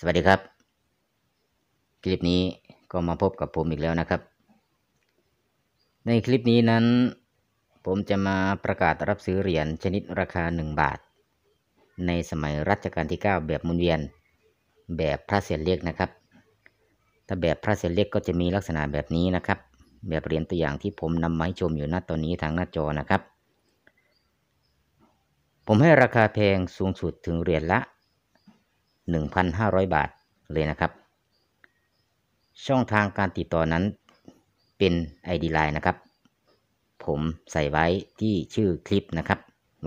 สวัสดีครับ คลิปนี้ก็มาพบกับผมอีกแล้วนะครับ ในคลิปนี้นั้น ผมจะมาประกาศรับซื้อเหรียญชนิดราคา 1 บาท ในสมัยรัชกาลที่ 9 แบบมุนเวียน แบบพระเศษเล็กนะครับถ้าแบบพระเศษเล็กก็จะมีลักษณะแบบนี้นะครับแบบเหรียญตัวอย่างที่ผมนำมาให้ชมอยู่หน้าตอนนี้ทางหน้าจอนะครับ ผมให้ราคาแพงสูงสุดถึงเหรียญละ1,500 บาทเลยนะครับ ช่องทางการติดต่อนั้นเป็น ID Line นะครับ ผมใส่ไว้ที่ชื่อคลิปนะครับ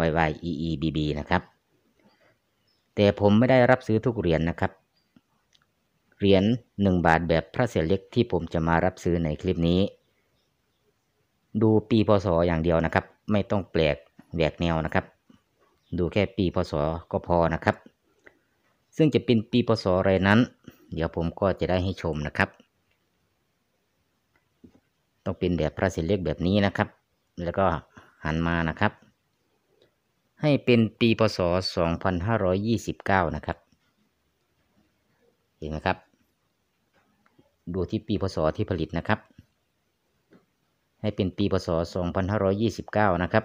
yyeebb นะครับ แต่ผมไม่ได้รับซื้อทุกเหรียญนนะครับเหรียญ1บาทแบบพระเศษเล็กที่ผมจะมารับซื้อในคลิปนี้ ดูปีพศออย่างเดียวนะครับ ไม่ต้องแปลกแหวกแนวนะครับ ดูแค่ปีพศก็พอนะครับซึ่งจะเป็นปีพศอะไรนั้น เดี๋ยวผมก็จะได้ให้ชมนะครับ ต้องเป็นแบบพระศิลเล็กแบบนี้นะครับ แล้วก็หันมานะครับ ให้เป็นปีพศ 2529 นะครับเห็นไหมครับ ดูที่ปีพศที่ผลิตนะครับ ให้เป็นปีพศ2529 นะครับ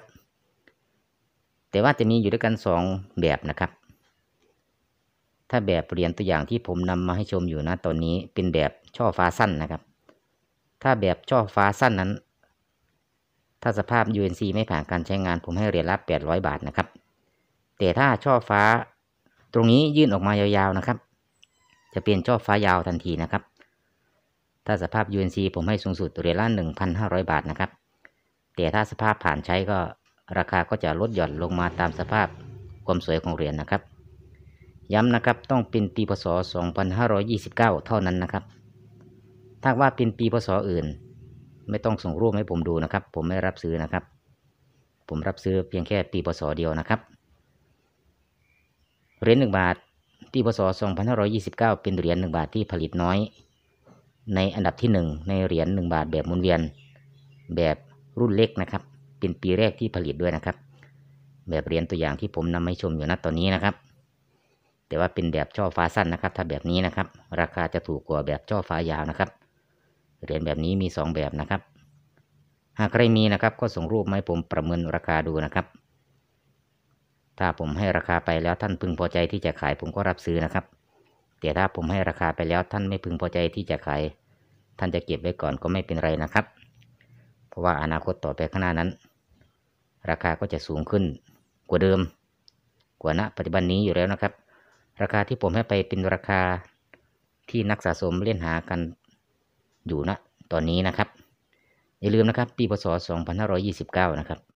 แต่ว่าจะมีอยู่ด้วยกัน 2 แบบนะครับถ้าแบบเหรียญตัวอย่างที่ผมนำมาให้ชมอยู่นะตอนนี้เป็นแบบช่อฟ้าสั้นนะครับ ถ้าแบบช่อฟ้าสั้นนั้น ถ้าสภาพ UNC ไม่ผ่านการใช้งานผมให้เหรียญละ800บาทนะครับ แต่ถ้าช่อฟ้าตรงนี้ยื่นออกมายาวๆนะครับ จะเปลี่ยนช่อฟ้ายาวทันทีนะครับ ถ้าสภาพ UNC ผมให้สูงสุดเหรียญละ1,500 บาทนะครับ แต่ถ้าสภาพผ่านใช้ก็ราคาก็จะลดหย่อนลงมาตามสภาพความสวยของเหรียญนนะครับย้ำนะครับต้องเป็นปีพศ2529 เท่านั้นนะครับถ้าว่าเป็นปีพศอื่น ไม่ต้องส่งรูปให้ผมดูนะครับ ผมไม่รับซื้อนะครับ ผมรับซื้อเพียงแค่ปีพศเดียวนะครับเหรียญหนึ่งบาทปีพศ2529 เป็นเหรียญหนึ่งบาทที่ผลิตน้อย ในอันดับที่หนึ่งในเหรียญหนึ่งบาทแบบหมุนเวียนแบบรุ่นเล็กนะครับเป็นปีแรกที่ผลิตด้วยนะครับ แบบเหรียญตัวอย่างที่ผมนำให้ชมอยู่ณตอนนี้นะครับแต่ว่าเป็นแบบช่อฟ้าสั้นนะครับ ถ้าแบบนี้นะครับ ราคาจะถูกกว่าแบบช่อฟ้ายาวนะครับเหรียญแบบนี้มี 2 แบบนะครับ หากใครมีนะครับ ก็ส่งรูปมาให้ผมประเมินราคาดูนะครับ ถ้าผมให้ราคาไปแล้วท่านพึงพอใจที่จะขายผมก็รับซื้อนะครับแต่ถ้าผมให้ราคาไปแล้วท่านไม่พึงพอใจที่จะขาย ท่านจะเก็บไว้ก่อนก็ไม่เป็นไรนะครับ เพราะว่าอนาคตต่อไปข้างหน้านั้น ราคาก็จะสูงขึ้นกว่าเดิม กว่าณปัจจุบันนี้อยู่แล้วนะครับราคาที่ผมให้ไปเป็นราคาที่นักสะสมเล่นหากันอยู่นะตอนนี้นะครับ อย่าลืมนะครับ ปีพศ 2529 นะครับ